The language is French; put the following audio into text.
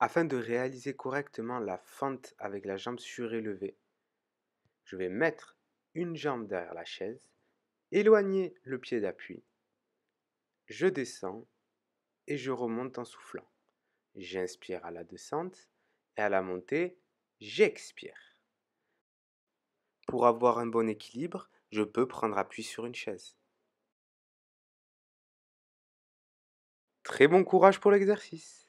Afin de réaliser correctement la fente avec la jambe surélevée, je vais mettre une jambe derrière la chaise, éloigner le pied d'appui, je descends et je remonte en soufflant. J'inspire à la descente et à la montée, j'expire. Pour avoir un bon équilibre, je peux prendre appui sur une chaise. Très bon courage pour l'exercice.